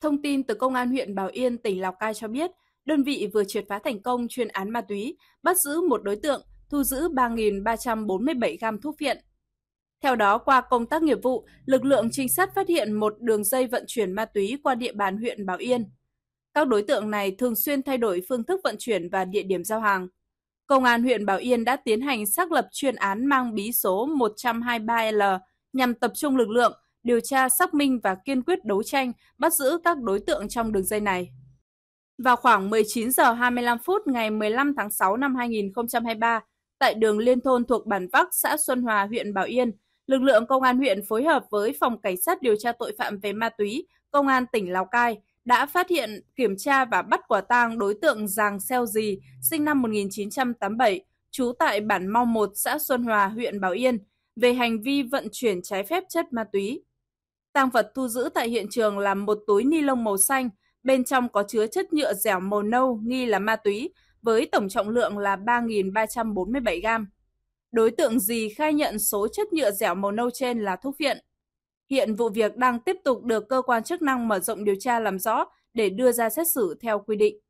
Thông tin từ Công an huyện Bảo Yên, tỉnh Lào Cai cho biết, đơn vị vừa triệt phá thành công chuyên án ma túy, bắt giữ một đối tượng, thu giữ 3.347 gam thuốc viện. Theo đó, qua công tác nghiệp vụ, lực lượng trinh sát phát hiện một đường dây vận chuyển ma túy qua địa bàn huyện Bảo Yên. Các đối tượng này thường xuyên thay đổi phương thức vận chuyển và địa điểm giao hàng. Công an huyện Bảo Yên đã tiến hành xác lập chuyên án mang bí số 123L nhằm tập trung lực lượng, điều tra xác minh và kiên quyết đấu tranh bắt giữ các đối tượng trong đường dây này. Vào khoảng 19 giờ 25 phút ngày 15 tháng 6 năm 2023, tại đường Liên Thôn thuộc Bản Bắc, xã Xuân Hòa, huyện Bảo Yên, lực lượng công an huyện phối hợp với Phòng Cảnh sát điều tra tội phạm về ma túy, Công an tỉnh Lào Cai đã phát hiện, kiểm tra và bắt quả tang đối tượng Giàng Xeo Dì, sinh năm 1987, trú tại Bản Mau 1, xã Xuân Hòa, huyện Bảo Yên, về hành vi vận chuyển trái phép chất ma túy. Tang vật thu giữ tại hiện trường là một túi ni lông màu xanh, bên trong có chứa chất nhựa dẻo màu nâu nghi là ma túy, với tổng trọng lượng là 3.347 gram. Đối tượng gì khai nhận số chất nhựa dẻo màu nâu trên là thuốc viện. Hiện vụ việc đang tiếp tục được cơ quan chức năng mở rộng điều tra làm rõ để đưa ra xét xử theo quy định.